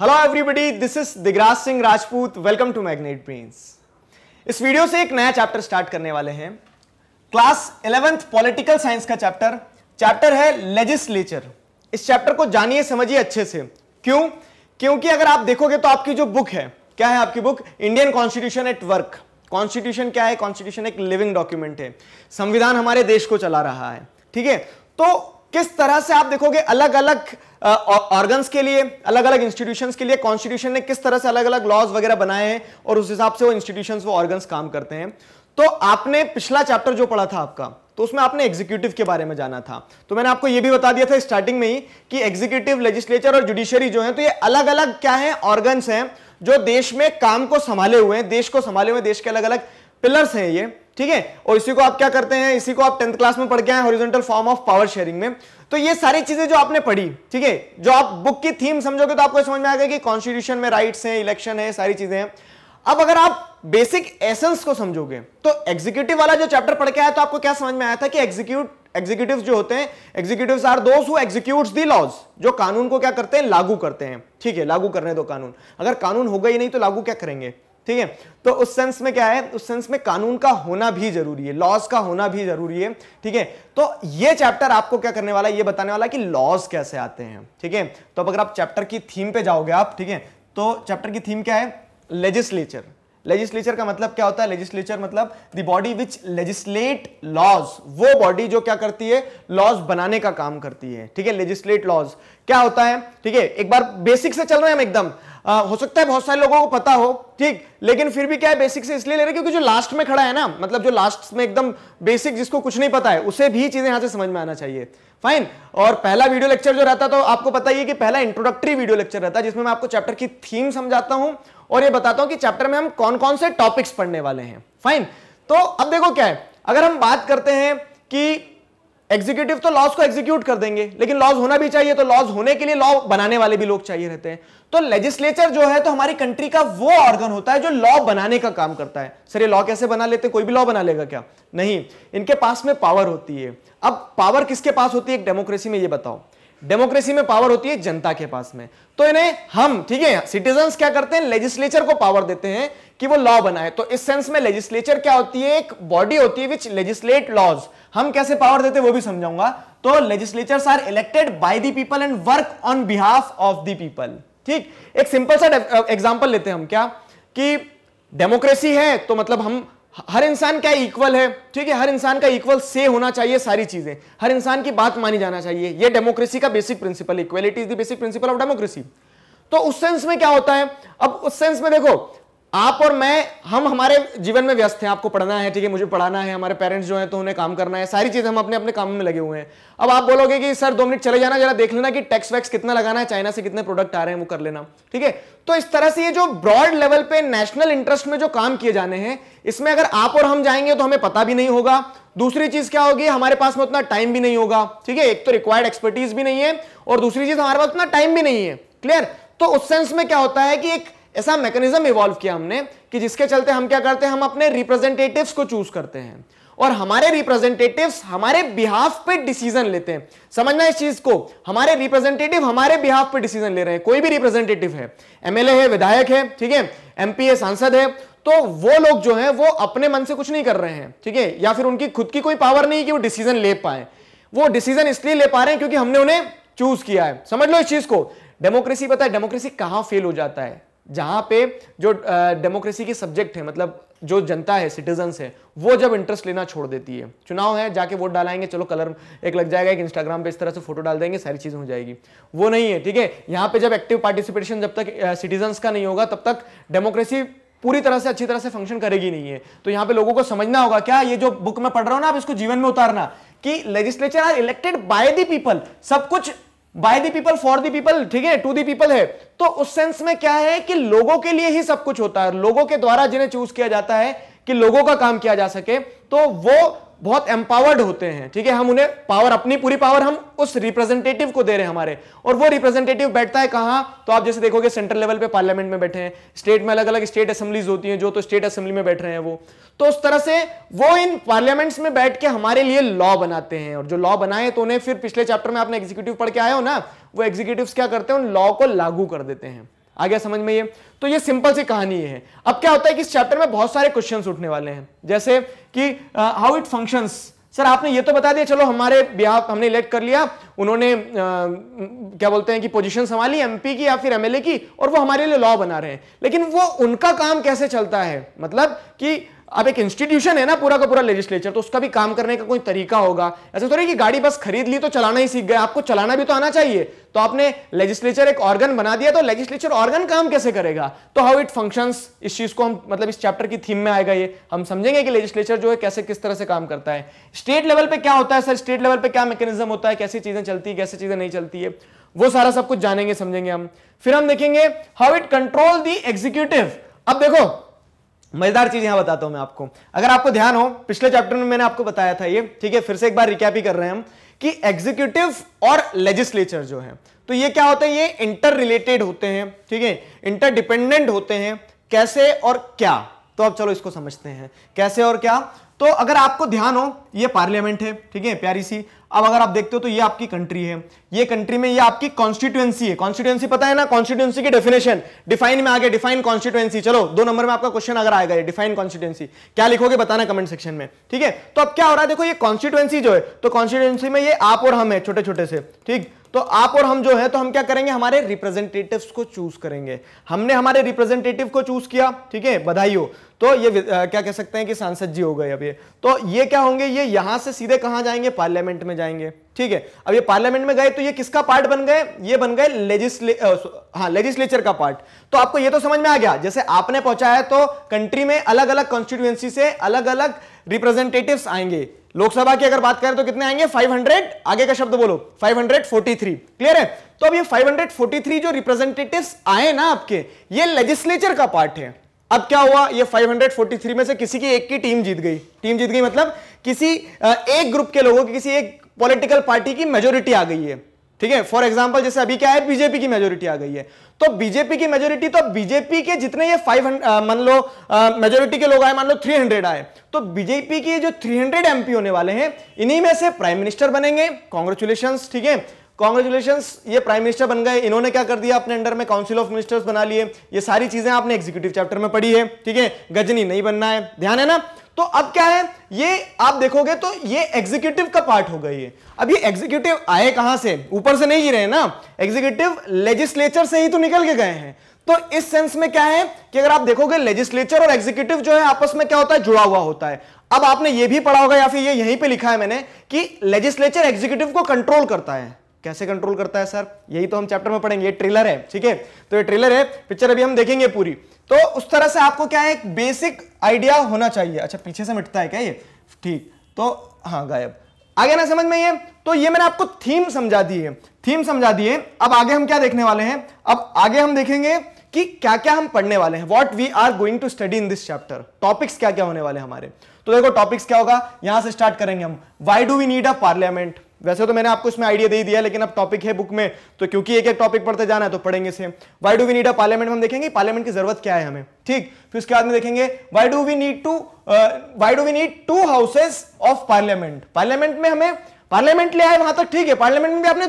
hello everybody this is Digraj Singh Rajput welcome to magnet brains इस video से एक नया चैप्टर स्टार्ट करने वाले हैं क्लास इलेवेंथ पॉलिटिकल साइंस का चैप्टर चैप्टर है लेजिस्लेचर इस चैप्टर को जानिए समझिए अच्छे से क्यों क्योंकि अगर आप देखोगे तो आपकी जो बुक है क्या है आपकी book Indian constitution at work constitution क्या है कॉन्स्टिट्यूशन एक लिविंग डॉक्यूमेंट है संविधान हमारे देश को चला रहा है ठीक है तो किस तरह से आप देखोगे अलग अलग ऑर्गन्स के लिए अलग अलग इंस्टीट्यूशंस के लिए कॉन्स्टिट्यूशन ने किस तरह से अलग अलग लॉज वगैरह बनाए हैं और उस हिसाब से वो इंस्टीट्यूशंस वो ऑर्गन्स काम करते हैं तो आपने पिछला चैप्टर जो पढ़ा था आपका तो उसमें आपने एग्जीक्यूटिव के बारे में जाना था तो मैंने आपको यह भी बता दिया था स्टार्टिंग में ही कि एग्जीक्यूटिव लेजिस्लेचर और जुडिशियरी जो है तो ये अलग अलग क्या है ऑर्गन्स हैं जो देश में काम को संभाले हुए हैं देश को संभाले हुए देश के अलग अलग पिलर्स हैं ये ठीक है और इसी को आप क्या करते हैं इसी को आप टेंथ क्लास में पढ़ के आए horizontal form of power sharing में तो ये सारी चीजें जो आपने पढ़ी ठीक है जो आप बुक की थीम समझोगे तो आपको समझ में आएगा कि कॉन्स्टिट्यूशन में राइट्स हैं इलेक्शन है सारी चीजें हैं अब अगर आप बेसिक एसेंस को समझोगे तो एग्जीक्यूटिव वाला जो चैप्टर पढ़ के आया तो आपको क्या समझ में आया था कि एग्जीक्यूट एग्जीक्यूटिव जो होते हैं executive are those who executes the laws जो कानून को क्या करते हैं लागू करते हैं ठीक है लागू करने दो कानून अगर कानून होगा ही नहीं तो लागू क्या करेंगे ठीक है तो उस सेंस में क्या है उस सेंस में कानून का होना भी जरूरी है लॉज का होना भी जरूरी है ठीक है तो ये चैप्टर आपको क्या करने वाला है ये बताने वाला है कि लॉज कैसे आते हैं ठीक है तो अगर आप चैप्टर की थीम पे जाओगे आप ठीक है तो चैप्टर की थीम क्या है लेजिस्लेचर लेजिस्लेचर का मतलब क्या होता है लेजिस्लेचर मतलब the body which legislate laws वो बॉडी जो क्या करती है लॉज बनाने का काम करती है ठीक है लेजिस्लेट लॉज क्या होता है ठीक है एक बार बेसिक से चल रहे हैं हम एकदम आ, हो सकता है बहुत सारे लोगों को पता हो ठीक लेकिन फिर भी क्या है बेसिक से इसलिए ले रहे क्योंकि जो लास्ट में खड़ा है ना मतलब जो लास्ट में एकदम बेसिक जिसको कुछ नहीं पता है उसे भी चीजें यहां से समझ में आना चाहिए फाइन और पहला वीडियो लेक्चर जो रहता तो आपको पता ही है कि पहला इंट्रोडक्टरी वीडियो लेक्चर रहता है जिसमें मैं आपको चैप्टर की थीम समझाता हूं और ये बताता हूं कि चैप्टर में हम कौन कौन से टॉपिक्स पढ़ने वाले हैं फाइन तो अब देखो क्या है अगर हम बात करते हैं कि एग्जीक्यूटिव तो लॉज को एग्जीक्यूट कर देंगे लेकिन लॉज होना भी चाहिए तो लॉज होने के लिए लॉ बनाने वाले भी लोग चाहिए रहते हैं तो लेजिस्लेचर जो है तो हमारी कंट्री का वो ऑर्गन होता है जो लॉ बनाने का काम करता है सर ये लॉ कैसे बना लेते हैं कोई भी लॉ बना लेगा क्या नहीं इनके पास में पावर होती है अब पावर किसके पास होती है एक डेमोक्रेसी में ये बताओ डेमोक्रेसी में पावर होती है जनता के पास में तो इन्हें हम ठीक है सिटीजन क्या करते हैं लेजिस्लेचर को पावर देते हैं कि वो लॉ बनाए तो इस सेंस में लेजिस्लेचर क्या होती है एक बॉडी होती है विच लेजिस्लेट लॉज हम कैसे पावर देते हैं वो भी समझाऊंगा तो legislature are elected by the people and work on behalf of the people ठीक एक सिंपल सा एग्जाम्पल लेते हैं हम क्या कि डेमोक्रेसी है तो मतलब हम हर इंसान क्या इक्वल है ठीक है हर इंसान का इक्वल से होना चाहिए सारी चीजें हर इंसान की बात मानी जाना चाहिए ये डेमोक्रेसी का basic principle equality is the basic principle of democracy तो उस सेंस में क्या होता है अब उस सेंस में देखो आप और मैं हम हमारे जीवन में व्यस्त हैं आपको पढ़ना है ठीक है मुझे पढ़ाना है हमारे पेरेंट्स जो हैं तो उन्हें काम करना है सारी चीज़ें हम अपने अपने काम में लगे हुए हैं अब आप बोलोगे कि सर दो मिनट चले जाना जरा देख लेना कि टैक्स वैक्स कितना लगाना है चाइना से कितने प्रोडक्ट आ रहे हैं वो कर लेना ठीक है तो इस तरह से ये जो ब्रॉड लेवल पे नेशनल इंटरेस्ट में जो काम किए जाने हैं इसमें अगर आप और हम जाएंगे तो हमें पता भी नहीं होगा दूसरी चीज़ क्या होगी हमारे पास में उतना टाइम भी नहीं होगा ठीक है एक तो रिक्वायर्ड एक्सपर्टीज भी नहीं है और दूसरी चीज़ हमारे पास उतना टाइम भी नहीं है क्लियर तो उस सेंस में क्या होता है कि एक ऐसा मैकेनिज्म इवॉल्व किया हमने कि जिसके चलते हम क्या करते हैं हम अपने रिप्रेजेंटेटिव्स को चूज करते हैं और हमारे रिप्रेजेंटेटिव्स हमारे बिहाफ पे डिसीजन लेते हैं समझना इस चीज को हमारे रिप्रेजेंटेटिव हमारे बिहाफ पे डिसीजन ले रहे हैं कोई भी रिप्रेजेंटेटिव है एमएलए है विधायक है ठीक है एमपी है सांसद है तो वो लोग जो है वो अपने मन से कुछ नहीं कर रहे हैं ठीक है या फिर उनकी खुद की कोई पावर नहीं कि वो डिसीजन ले पाए वो डिसीजन इसलिए ले पा रहे हैं क्योंकि हमने उन्हें चूज किया है समझ लो इस चीज को डेमोक्रेसी पता है डेमोक्रेसी कहां फेल हो जाता है जहाँ पे जो डेमोक्रेसी के सब्जेक्ट है मतलब जो जनता है सिटीजन है वो जब इंटरेस्ट लेना छोड़ देती है चुनाव है जाके वोट डालाएंगे चलो कलर एक लग जाएगा एक इंस्टाग्राम पे इस तरह से फोटो डाल देंगे सारी चीज़ हो जाएगी वो नहीं है ठीक है यहाँ पे जब एक्टिव पार्टिसिपेशन जब तक सिटीजन का नहीं होगा तब तक डेमोक्रेसी पूरी तरह से अच्छी तरह से फंक्शन करेगी नहीं है तो यहाँ पे लोगों को समझना होगा क्या ये जो बुक में पढ़ रहा हूँ ना आप इसको जीवन में उतारना कि legislature are elected by the people सब कुछ by the people for the people ठीक है टू दीपल पीपल है तो उस सेंस में क्या है कि लोगों के लिए ही सब कुछ होता है लोगों के द्वारा जिन्हें चूज किया जाता है कि लोगों का काम किया जा सके तो वो बहुत एम्पावर्ड होते हैं ठीक है हम उन्हें पावर अपनी पूरी पावर हम उस रिप्रेजेंटेटिव को दे रहे हैं हमारे और वो रिप्रेजेंटेटिव बैठता है कहां तो आप जैसे देखोगे सेंट्रल लेवल पे पार्लियामेंट में बैठे हैं स्टेट में अलग अलग स्टेट असेंबलीज होती हैं जो तो स्टेट असेंबली में बैठ रहे हैं वो तो उस तरह से वो इन पार्लियामेंट्स में बैठ के हमारे लिए लॉ बनाते हैं और जो लॉ बनाए तो उन्हें फिर पिछले चैप्टर में आपने एग्जीक्यूटिव पढ़ के आए हो ना वो एग्जीक्यूटिव क्या करते हैं उन लॉ को लागू कर देते हैं आ गया समझ में ये तो ये सिंपल सी कहानी है अब क्या होता है कि इस चैप्टर में बहुत सारे क्वेश्चंस उठने वाले हैं जैसे कि हाउ इट फंक्शंस सर आपने ये तो बता दिया चलो हमारे बिहार हमने इलेक्ट कर लिया उन्होंने आ, क्या बोलते हैं कि पोजीशन संभाली एमपी की या फिर एमएलए की और वो हमारे लिए लॉ बना रहे हैं लेकिन वो उनका काम कैसे चलता है मतलब कि अब एक इंस्टीट्यूशन है ना पूरा का पूरा लेजिस्लेचर तो उसका भी काम करने का कोई तरीका होगा ऐसा नहीं कि गाड़ी बस खरीद ली तो चलाना ही सीख गए आपको चलाना भी तो आना चाहिए तो आपने लेजिस्लेचर एक ऑर्गन बना दिया तो लेजिस्लेचर ऑर्गन काम कैसे करेगा तो हाउ इट फंक्शन इस चीज को हम मतलब इस चैप्टर की थीम में आएगा ये हम समझेंगे कि लेजिस्लेचर जो है कैसे किस तरह से काम करता है स्टेट लेवल पे क्या होता है सर स्टेट लेवल पे क्या मेकेनिज्म होता है कैसी चीजें चलती है कैसी चीजें नहीं चलती है वो सारा सब कुछ जानेंगे समझेंगे हम फिर हम देखेंगे how it control the executive अब देखो मजेदार चीज यहां बताता हूं मैं आपको अगर आपको ध्यान हो पिछले चैप्टर में मैंने आपको बताया था ये ठीक है फिर से एक बार रिकैप ही कर रहे हैं हम कि एग्जीक्यूटिव और लेजिस्लेचर जो है तो ये क्या होता है ये इंटर रिलेटेड होते हैं ठीक है इंटर डिपेंडेंट होते हैं कैसे और क्या तो अब चलो इसको समझते हैं कैसे और क्या तो अगर आपको ध्यान हो ये पार्लियामेंट है ठीक है प्यारी सी अब अगर आप देखते हो तो ये आपकी कंट्री है ये कंट्री में ये आपकी कॉन्स्टिट्यूएंसी है कॉन्स्टिट्यूएंसी पता है ना कॉन्स्टिट्यूएंसी की डेफिनेशन डिफाइन में आ गया डिफाइन कॉन्स्टिट्यूएंसी चलो दो नंबर में आपका क्वेश्चन अगर आएगा डिफाइन कॉन्स्टिट्यूएंसी क्या लिखोगे बताना कमेंट सेक्शन में ठीक है तो अब क्या हो रहा है देखो ये कॉन्स्टिट्यूएंसी जो है तो कॉन्स्टिट्यूएंसी में ये आप और हम है छोटे छोटे से ठीक तो आप और हम जो है तो हम क्या करेंगे हमारे रिप्रेजेंटेटिव को चूज करेंगे हमने हमारे रिप्रेजेंटेटिव को चूज किया ठीक है बधाई हो तो ये आ, क्या कह सकते हैं कि सांसद जी हो गए अब ये तो ये क्या होंगे ये यहां से सीधे कहां जाएंगे पार्लियामेंट में जाएंगे ठीक है अब ये पार्लियामेंट में गए तो ये किसका पार्ट बन गए ये बन गए लेजिस्ले हाँ लेजिस्लेचर का पार्ट तो आपको ये तो समझ में आ गया जैसे आपने पहुंचाया तो कंट्री में अलग अलग कॉन्स्टिट्यूएंसी से अलग अलग रिप्रेजेंटेटिव आएंगे लोकसभा की अगर बात करें तो कितने आएंगे 500 आगे का शब्द बोलो 543 क्लियर है तो अब ये 543 जो रिप्रेजेंटेटिव्स आए ना आपके ये लेजिस्लेचर का पार्ट है अब क्या हुआ ये 543 में से किसी की एक की टीम जीत गई टीम जीत गई मतलब किसी एक ग्रुप के लोगों की किसी एक पॉलिटिकल पार्टी की मेजोरिटी आ गई है ठीक है फॉर एग्जाम्पल जैसे अभी क्या है बीजेपी की मेजोरिटी आ गई है तो बीजेपी की मेजोरिटी तो बीजेपी के जितने ये 500 मान लो मेजोरिटी के लोग आए मान लो 300 आए तो बीजेपी के जो 300 एमपी होने वाले हैं इन्हीं में से प्राइम मिनिस्टर बनेंगे कॉन्ग्रेचुलेशन ठीक है कॉन्ग्रेचुलेशन ये प्राइम मिनिस्टर बन गए इन्होंने क्या कर दिया अपने अंडर में काउंसिल ऑफ मिनिस्टर्स बना लिए ये सारी चीजें आपने एग्जीक्यूटिव चैप्टर में पढ़ी है ठीक है गजनी नहीं बनना है ध्यान है ना तो अब क्या है ये आप देखोगे तो ये एग्जीक्यूटिव का पार्ट हो गई है अब ये एग्जीक्यूटिव आए कहां से ऊपर से नहीं रहे ना एग्जीक्यूटिव लेजिस्लेचर से ही तो निकल के गए हैं तो इस सेंस में क्या है कि अगर आप देखोगे लेजिस्लेचर और एग्जीक्यूटिव जो है आपस में क्या होता है जुड़ा हुआ होता है अब आपने ये भी पढ़ा होगा या फिर ये यहीं पे लिखा है मैंने कि लेजिस्लेचर एग्जीक्यूटिव को कंट्रोल करता है कैसे कंट्रोल करता है सर यही तो हम चैप्टर में पढ़ेंगे ये ट्रेलर है ठीक है तो ये ट्रेलर है पिक्चर अभी हम देखेंगे पूरी तो उस तरह से आपको क्या है एक बेसिक आइडिया होना चाहिए अच्छा पीछे से मिटता है क्या ये ठीक तो हाँ गायब आगे ना समझ में ये तो ये मैंने आपको थीम समझा दी है थीम समझा दिए अब आगे हम क्या देखने वाले हैं अब आगे हम देखेंगे कि क्या क्या हम पढ़ने वाले हैं what we are going to study in this chapter topics क्या क्या होने वाले हमारे तो देखो टॉपिक्स क्या होगा यहां से स्टार्ट करेंगे हम why do we need a parliament वैसे तो मैंने आपको इसमें आइडिया दे ही दिया लेकिन अब टॉपिक है बुक में तो क्योंकि एक एक टॉपिक पढ़ते जाना है तो पढ़ेंगे same why do we need a parliament हम देखेंगे पार्लियामेंट की जरूरत क्या है हमें ठीक फिर उसके बाद में देखेंगे why do we need two why do we need two houses of parliament parliament में हमें पार्लियामेंट ले आए वहां तक ठीक है पार्लियामेंट में भी आपने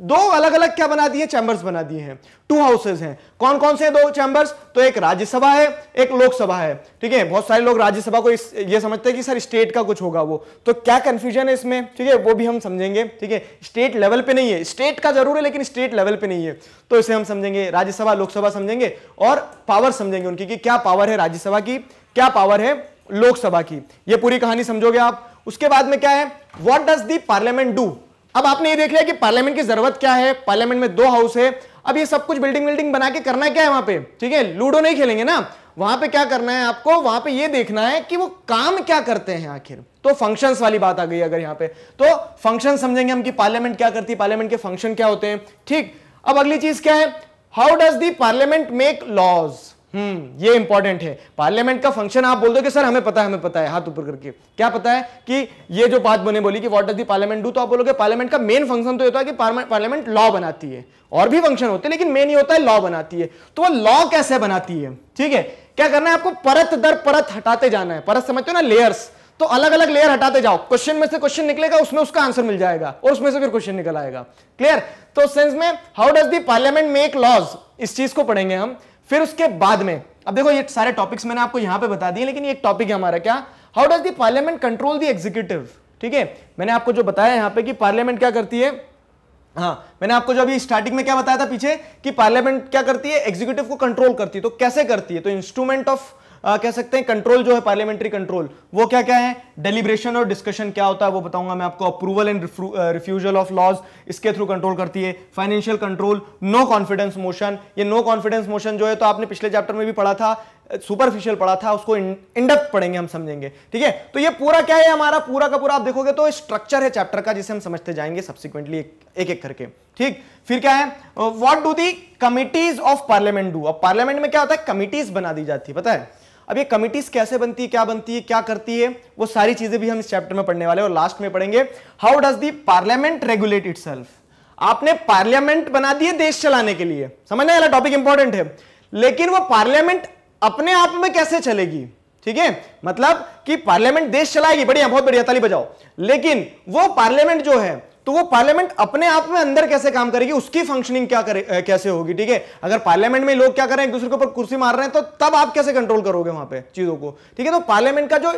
दो अलग अलग क्या बना दिए चैंबर्स बना दिए हैं टू हाउसेज हैं कौन कौन से दो चैंबर्स तो एक राज्यसभा है एक लोकसभा है ठीक है बहुत सारे लोग राज्यसभा को इस ये समझते हैं कि सर स्टेट का कुछ होगा वो तो क्या कंफ्यूजन है इसमें ठीक है वो भी हम समझेंगे ठीक है स्टेट लेवल पे नहीं है स्टेट का जरूर है लेकिन स्टेट लेवल पे नहीं है तो इसे हम समझेंगे राज्यसभा लोकसभा समझेंगे और पावर समझेंगे उनकी कि क्या पावर है राज्यसभा की क्या पावर है लोकसभा की यह पूरी कहानी समझोगे आप उसके बाद में क्या है what does the parliament do अब आपने ये देख लिया कि पार्लियामेंट की जरूरत क्या है पार्लियामेंट में दो हाउस है अब ये सब कुछ बिल्डिंग बिल्डिंग बना के करना क्या है वहां पे ठीक है लूडो नहीं खेलेंगे ना वहां पे क्या करना है आपको वहां पे ये देखना है कि वो काम क्या करते हैं आखिर तो फंक्शंस वाली बात आ गई अगर यहां पे तो फंक्शन समझेंगे हम कि पार्लियामेंट क्या करती है पार्लियामेंट के फंक्शन क्या होते हैं ठीक अब अगली चीज क्या है how does the parliament make laws hmm ये इंपॉर्टेंट है पार्लियामेंट का फंक्शन आप बोल दो कि सर हमें पता है हमें पता है हाथ ऊपर करके क्या पता है कि ये जो बात बने बोली कि what does the parliament do तो आप बोलोगे पार्लियामेंट का मेन फंक्शन तो ये होता है कि पार्लियामेंट लॉ बनाती है और भी फंक्शन होते हैं लेकिन मेन ये होता है लॉ बनाती है तो वो लॉ कैसे बनाती है ठीक है क्या करना है आपको परत दर परत हटाते जाना है परत समझते हो ना लेयर्स तो अलग अलग लेयर हटाते जाओ क्वेश्चन में से क्वेश्चन निकलेगा उसमें उसका आंसर मिल जाएगा और उसमें से फिर क्वेश्चन निकल आएगा क्लियर तो सेंस में how does the parliament make laws इस चीज को पढ़ेंगे हम फिर उसके बाद में अब देखो ये सारे टॉपिक्स मैंने आपको यहां पे बता दिए लेकिन एक टॉपिक है हमारा क्या how does the parliament control the executive ठीक है मैंने आपको जो बताया यहां पे कि पार्लियामेंट क्या करती है हाँ मैंने आपको जो अभी स्टार्टिंग में क्या बताया था पीछे कि पार्लियामेंट क्या करती है एग्जीक्यूटिव को कंट्रोल करती है तो कैसे करती है तो इंस्ट्रूमेंट ऑफ आ, कह सकते हैं कंट्रोल जो है पार्लियामेंट्री कंट्रोल वो क्या क्या है डेलीब्रेशन और डिस्कशन क्या होता है वो बताऊंगा मैं आपको approval and refusal of laws इसके थ्रू कंट्रोल करती है financial control no confidence motion ये नो कॉन्फिडेंस मोशन जो है तो आपने पिछले चैप्टर में भी पढ़ा था सुपरफिशियल पढ़ा था उसको इंडेप्थ पढ़ेंगे हम समझेंगे ठीक है तो ये पूरा क्या है हमारा पूरा का पूरा आप देखोगे तो स्ट्रक्चर है चैप्टर का जिसे हम समझते जाएंगे सब्सिक्वेंटली एक, एक एक करके ठीक फिर क्या है what do the committees of parliament do अब पार्लियामेंट में क्या होता है कमिटीज बना दी जाती है पता है अब ये कमिटीज कैसे बनती है क्या बनती है क्या करती है वो सारी चीजें भी हम इस चैप्टर में पढ़ने वाले और लास्ट में पढ़ेंगे how does the parliament regulate it आपने पार्लियामेंट बना दी देश चलाने के लिए समझने वाला टॉपिक इंपॉर्टेंट है लेकिन वो पार्लियामेंट अपने आप में कैसे चलेगी ठीक है मतलब कि पार्लियामेंट देश चलाएगी बढ़िया बहुत बढ़िया ताली बजाओ लेकिन वो पार्लियामेंट जो है तो वो पार्लियामेंट अपने आप में अंदर कैसे काम करेगी उसकी फंक्शनिंग क्या करे कैसे होगी ठीक है अगर पार्लियामेंट में लोग क्या करें एक दूसरे के ऊपर कुर्सी मार रहे हैं तो तब आप कैसे कंट्रोल करोगे वहां पे चीजों को ठीक है तो पार्लियामेंट का जो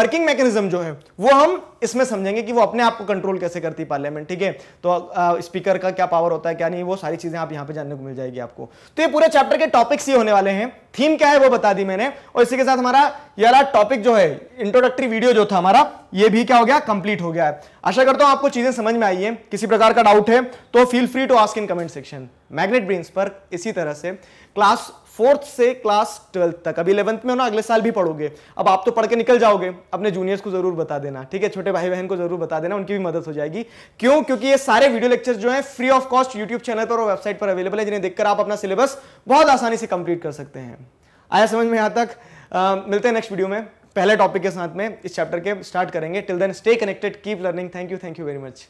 वर्किंग मैकेनिज्म जो है वो हम इसमें समझेंगे कि वो अपने आप को कंट्रोल कैसे करती है पार्लियामेंट ठीक है तो स्पीकर का क्या पावर होता है क्या नहीं वो सारी चीजें आप यहां पे जानने को मिल जाएगी आपको तो ये पूरे चैप्टर के टॉपिक्स ये होने वाले हैं थीम क्या है वो बता दी मैंने और इसी के साथ हमारा यारा टॉपिक जो है इंट्रोडक्टरी वीडियो जो था हमारा ये भी क्या हो गया कंप्लीट हो गया है आशा करता हूं आपको चीजें समझ में आई है किसी प्रकार का डाउट है तो feel free to ask in comment section magnet brains पर इसी तरह से क्लास फोर्थ से क्लास ट्वेल्थ तक अभी इलेवंथ में हो ना अगले साल भी पढ़ोगे अब आप तो पढ़ के निकल जाओगे अपने जूनियर्स को जरूर बता देना ठीक है छोटे भाई बहन को जरूर बता देना उनकी भी मदद हो जाएगी क्यों क्योंकि ये सारे वीडियो लेक्चर जो है free of cost YouTube channel पर और वेबसाइट पर अवेलेबल है जिन्हें देखकर आप अपना सिलेबस बहुत आसानी से कंप्लीट कर सकते हैं आया समझ में यहां तक आ, मिलते हैं नेक्स्ट वीडियो में पहले टॉपिक के साथ में इस चैप्टर के स्टार्ट करेंगे till then stay connected keep learning thank you thank you very much